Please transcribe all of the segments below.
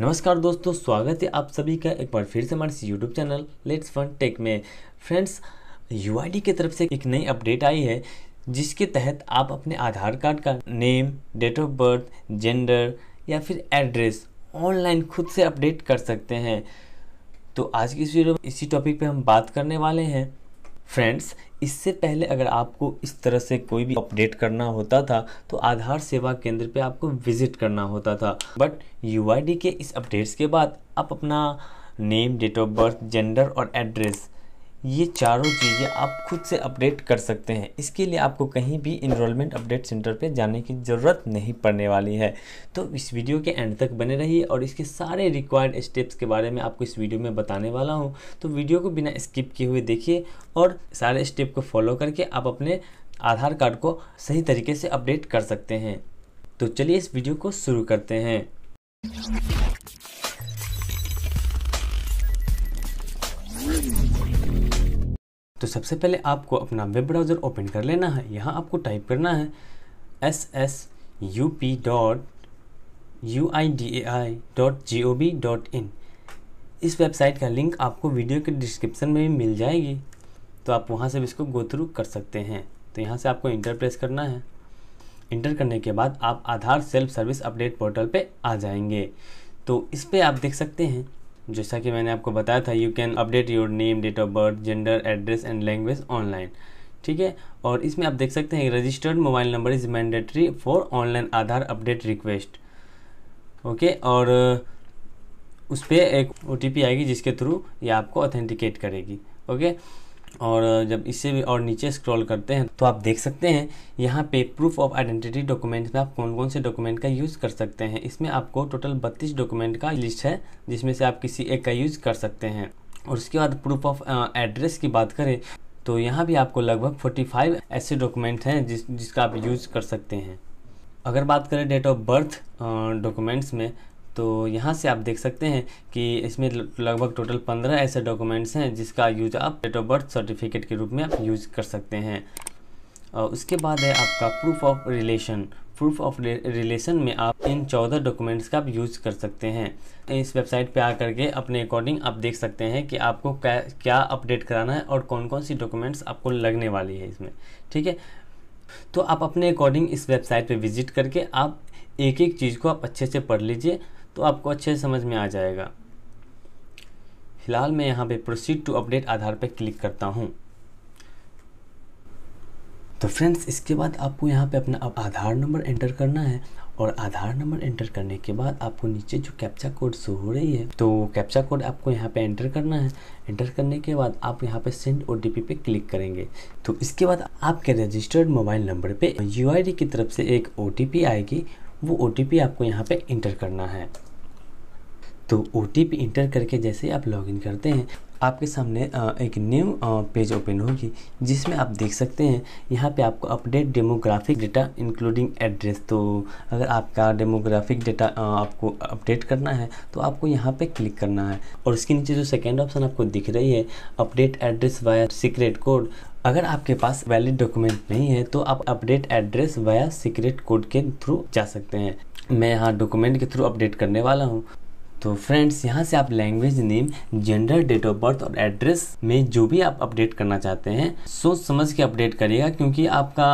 नमस्कार दोस्तों स्वागत है आप सभी का एक बार फिर से हमारे YouTube channel let's fun tech में फ्रेंड्स यू की तरफ से एक नई अपडेट आई है जिसके तहत आप अपने आधार कार्ड का name date of birth gender या फिर एड्रेस ऑनलाइन खुद से अपडेट कर सकते हैं तो आज की इस वीडियो में इसी टॉपिक पे हम बात करने वाले हैं फ्रेंड्स इससे पहले अगर आपको इस तरह से कोई भी अपडेट करना होता था तो आधार सेवा केंद्र पे आपको विजिट करना होता था बट यू के इस अपडेट्स के बाद आप अपना name date of birth gender और एड्रेस ये चारों चीज़ें आप खुद से अपडेट कर सकते हैं इसके लिए आपको कहीं भी इनरोलमेंट अपडेट सेंटर पे जाने की ज़रूरत नहीं पड़ने वाली है तो इस वीडियो के एंड तक बने रहिए और इसके सारे रिक्वायर्ड स्टेप्स के बारे में आपको इस वीडियो में बताने वाला हूँ तो वीडियो को बिना स्किप किए हुए देखिए और सारे स्टेप को फॉलो करके आप अपने आधार कार्ड को सही तरीके से अपडेट कर सकते हैं तो चलिए इस वीडियो को शुरू करते हैं तो सबसे पहले आपको अपना वेब ब्राउज़र ओपन कर लेना है यहाँ आपको टाइप करना है S S U P dot U I D A I dot G O V dot in इस वेबसाइट का लिंक आपको वीडियो के डिस्क्रिप्शन में भी मिल जाएगी तो आप वहाँ से भी इसको गो थ्रू कर सकते हैं तो यहाँ से आपको इंटर प्रेस करना है इंटर करने के बाद आप Aadhaar self service update portal पे आ जाएंगे तो इस पर आप देख सकते हैं जैसा कि मैंने आपको बताया था you can update your name date of birth gender address and language online ठीक है और इसमें आप देख सकते हैं registered mobile number is mandatory for online Aadhaar update request okay और उस पर एक ओ आएगी जिसके थ्रू ये आपको ऑथेंटिकेट करेगी ओके और जब इससे भी और नीचे स्क्रॉल करते हैं तो आप देख सकते हैं यहाँ पे प्रूफ ऑफ आइडेंटिटी डॉक्यूमेंट में आप कौन कौन से डॉक्यूमेंट का यूज़ कर सकते हैं इसमें आपको टोटल बत्तीस डॉक्यूमेंट का लिस्ट है जिसमें से आप किसी एक का यूज़ कर सकते हैं और उसके बाद प्रूफ ऑफ एड्रेस की बात करें तो यहाँ भी आपको लगभग फोर्टी ऐसे डॉक्यूमेंट हैं जिस जिसका आप यूज़ कर सकते हैं अगर बात करें डेट ऑफ बर्थ डॉक्यूमेंट्स में तो यहाँ से आप देख सकते हैं कि इसमें लगभग टोटल पंद्रह ऐसे डॉक्यूमेंट्स हैं जिसका यूज आप डेट ऑफ बर्थ सर्टिफिकेट के रूप में आप यूज कर सकते हैं और उसके बाद है आपका proof of relation proof of relation में आप इन चौदह डॉक्यूमेंट्स का आप यूज़ कर सकते हैं इस वेबसाइट पे आ करके अपने अकॉर्डिंग आप देख सकते हैं कि आपको क्या क्या अपडेट कराना है और कौन कौन सी डॉक्यूमेंट्स आपको लगने वाली है इसमें ठीक है तो आप अपने अकॉर्डिंग इस वेबसाइट पे विजिट करके आप एक एक चीज़ को आप अच्छे से पढ़ लीजिए तो आपको अच्छे से समझ में आ जाएगा फिलहाल मैं यहाँ पे प्रोसीड टू अपडेट आधार पे क्लिक करता हूँ तो फ्रेंड्स इसके बाद आपको यहाँ पे अपना आधार नंबर एंटर करना है और आधार नंबर एंटर करने के बाद आपको नीचे जो कैप्चा कोड शो हो रही है तो कैप्चा कोड आपको यहाँ पे एंटर करना है एंटर करने के बाद आप यहाँ पे सेंड ओ पे क्लिक करेंगे तो इसके बाद आपके रजिस्टर्ड मोबाइल नंबर पे यू की तरफ से एक ओ आएगी वो ओ आपको यहाँ पे इंटर करना है तो ओ इंटर करके जैसे आप लॉगिन करते हैं आपके सामने एक न्यू पेज ओपन होगी जिसमें आप देख सकते हैं यहाँ पे आपको update demographic data including address तो अगर आपका डेमोग्राफिक डेटा आपको अपडेट करना है तो आपको यहाँ पे क्लिक करना है और उसके नीचे जो सेकेंड ऑप्शन आपको दिख रही है update address via secret code अगर आपके पास वैलिड डॉक्यूमेंट नहीं है तो आप update address via secret code के थ्रू जा सकते हैं मैं यहाँ डॉक्यूमेंट के थ्रू अपडेट करने वाला हूँ तो फ्रेंड्स यहाँ से आप language name gender date of birth और एड्रेस में जो भी आप अपडेट करना चाहते हैं सोच समझ के अपडेट करिएगा क्योंकि आपका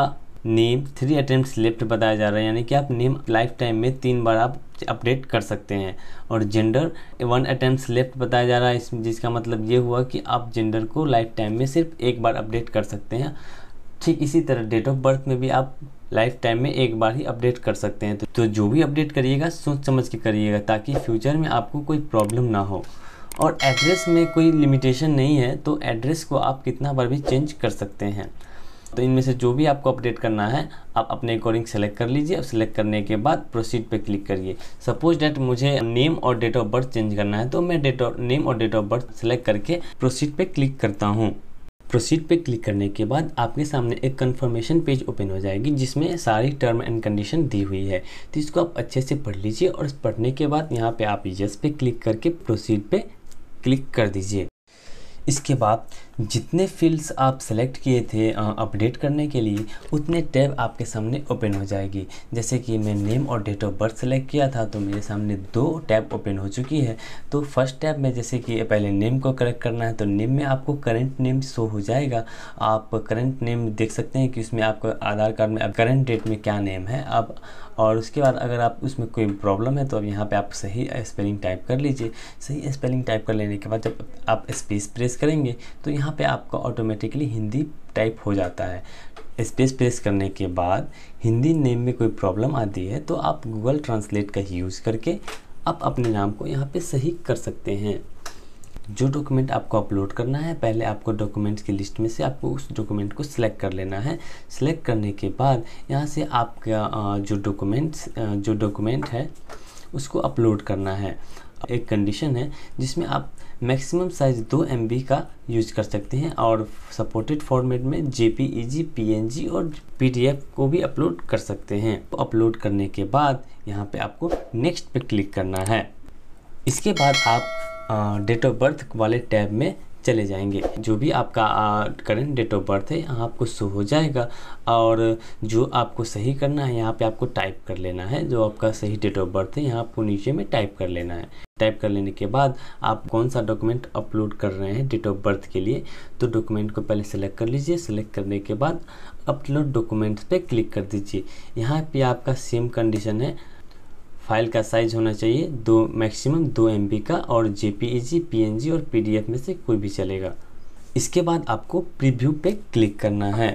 नेम थ्री अटेम्प्ट लेफ्ट बताया जा रहा है यानी कि आप नेम लाइफ टाइम में तीन बार आप अपडेट कर सकते हैं और जेंडर वन अटेम्प्ट लेफ्ट बताया जा रहा है इसमें जिसका मतलब ये हुआ कि आप जेंडर को लाइफ टाइम में सिर्फ एक बार अपडेट कर सकते हैं ठीक इसी तरह डेट ऑफ बर्थ में भी आप लाइफ टाइम में एक बार ही अपडेट कर सकते हैं तो, तो जो भी अपडेट करिएगा सोच समझ के करिएगा ताकि फ्यूचर में आपको कोई प्रॉब्लम ना हो और एड्रेस में कोई लिमिटेशन नहीं है तो एड्रेस को आप कितना बार भी चेंज कर सकते हैं तो इनमें से जो भी आपको अपडेट करना है आप अपने अकॉर्डिंग सेलेक्ट कर लीजिए और सेलेक्ट करने के बाद प्रोसीड पे क्लिक करिए सपोज डेट मुझे नेम और डेट ऑफ बर्थ चेंज करना है तो मैं डेट ऑफ नेम और डेट ऑफ बर्थ सेलेक्ट करके प्रोसीड पे क्लिक करता हूँ प्रोसीड पे क्लिक करने के बाद आपके सामने एक कंफर्मेशन पेज ओपन हो जाएगी जिसमें सारी टर्म एंड कंडीशन दी हुई है तो इसको आप अच्छे से पढ़ लीजिए और पढ़ने के बाद यहाँ पे आप यस पे क्लिक करके प्रोसीड पे क्लिक कर दीजिए इसके बाद जितने फील्ड्स आप सेलेक्ट किए थे अपडेट करने के लिए उतने टैब आपके सामने ओपन हो जाएगी जैसे कि मैं नेम और डेट ऑफ बर्थ सेलेक्ट किया था तो मेरे सामने दो टैब ओपन हो चुकी है तो फर्स्ट टैब में जैसे कि पहले नेम को करेक्ट करना है तो नेम में आपको करंट नेम शो हो जाएगा आप करंट नेम देख सकते हैं कि उसमें आपको आधार कार्ड में करंट डेट में क्या नेम है अब और उसके बाद अगर आप उसमें कोई प्रॉब्लम है तो अब यहाँ पे आप सही स्पेलिंग टाइप कर लीजिए सही स्पेलिंग टाइप कर लेने के बाद जब आप स्पेस प्रेस करेंगे तो यहाँ यहाँ पे आपका ऑटोमेटिकली हिंदी टाइप हो जाता है स्पेस प्रेस करने के बाद हिंदी नेम में कोई प्रॉब्लम आती है तो आप गूगल ट्रांसलेट का यूज़ करके आप अपने नाम को यहाँ पे सही कर सकते हैं जो डॉक्यूमेंट आपको अपलोड करना है पहले आपको डॉक्यूमेंट्स की लिस्ट में से आपको उस डॉक्यूमेंट को सिलेक्ट कर लेना है सिलेक्ट करने के बाद यहाँ से आपका जो डॉक्यूमेंट्स जो डॉक्यूमेंट है उसको अपलोड करना है एक कंडीशन है जिसमें आप मैक्सिमम साइज दो एम का यूज कर सकते हैं और सपोर्टेड फॉर्मेट में जे पी e और पी को भी अपलोड कर सकते हैं तो अपलोड करने के बाद यहाँ पे आपको नेक्स्ट पे क्लिक करना है इसके बाद आप डेट ऑफ बर्थ वाले टैब में चले जाएंगे जो भी आपका करंट डेट ऑफ बर्थ है यहाँ आपको शो हो जाएगा और जो आपको सही करना है यहाँ पे आपको टाइप कर लेना है जो आपका सही डेट ऑफ बर्थ है यहाँ आपको नीचे में टाइप कर लेना है टाइप कर लेने के बाद आप कौन सा डॉक्यूमेंट अपलोड कर रहे हैं डेट ऑफ बर्थ के लिए तो डॉक्यूमेंट को पहले सेलेक्ट कर लीजिए सेलेक्ट करने के बाद अपलोड डॉक्यूमेंट्स पे क्लिक कर दीजिए यहाँ पे आपका सेम कंडीशन है फाइल का साइज होना चाहिए दो मैक्सिमम दो एम का और जे पी e और पी में से कोई भी चलेगा इसके बाद आपको प्रीव्यू पे क्लिक करना है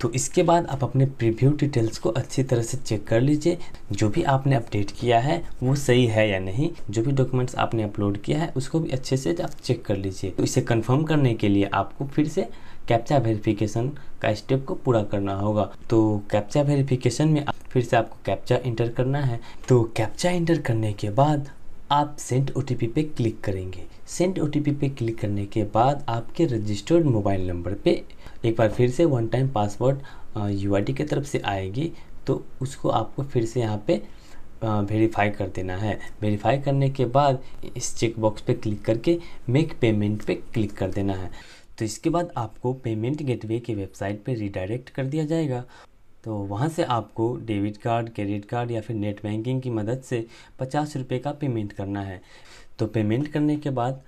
तो इसके बाद आप अपने प्रीव्यू डिटेल्स को अच्छी तरह से चेक कर लीजिए जो भी आपने अपडेट किया है वो सही है या नहीं जो भी डॉक्यूमेंट्स आपने अपलोड किया है उसको भी अच्छे से आप चेक कर लीजिए तो इसे कंफर्म करने के लिए आपको फिर से कैप्चा वेरिफिकेशन का स्टेप को पूरा करना होगा तो कैप्चा वेरिफिकेशन में फिर से आपको कैप्चा इंटर करना है तो कैप्चा इंटर करने के बाद आप सेंट ओ पे क्लिक करेंगे सेंट ओ पे क्लिक करने के बाद आपके रजिस्टर्ड मोबाइल नंबर पे एक बार फिर से वन टाइम पासवर्ड यू की तरफ से आएगी तो उसको आपको फिर से यहाँ पे वेरीफाई कर देना है वेरीफाई करने के बाद इस चेकबॉक्स पे क्लिक करके मेक पेमेंट पे क्लिक कर देना है तो इसके बाद आपको पेमेंट गेटवे की वेबसाइट पर रिडायरेक्ट कर दिया जाएगा तो वहाँ से आपको डेबिट कार्ड क्रेडिट कार्ड या फिर नेट बैंकिंग की मदद से पचास रुपये का पेमेंट करना है तो पेमेंट करने के बाद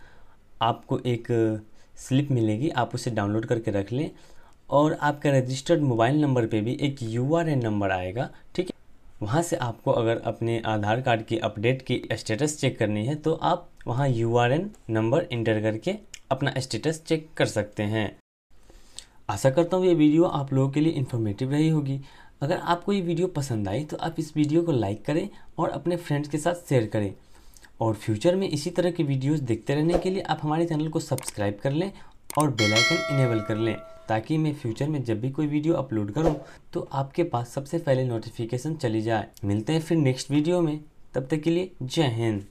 आपको एक स्लिप मिलेगी आप उसे डाउनलोड करके रख लें और आपका रजिस्टर्ड मोबाइल नंबर पे भी एक यू नंबर आएगा ठीक है वहाँ से आपको अगर अपने आधार कार्ड की अपडेट की स्टेटस चेक करनी है तो आप वहाँ यू नंबर इंटर करके अपना स्टेटस चेक कर सकते हैं आशा करता हूँ ये वीडियो आप लोगों के लिए इन्फॉर्मेटिव रही होगी अगर आपको ये वीडियो पसंद आई तो आप इस वीडियो को लाइक करें और अपने फ्रेंड्स के साथ शेयर करें और फ्यूचर में इसी तरह की वीडियोस देखते रहने के लिए आप हमारे चैनल को सब्सक्राइब कर लें और बेल आइकन इनेबल कर लें ताकि मैं फ्यूचर में जब भी कोई वीडियो अपलोड करूँ तो आपके पास सबसे पहले नोटिफिकेशन चली जाए मिलते हैं फिर नेक्स्ट वीडियो में तब तक के लिए जय हिंद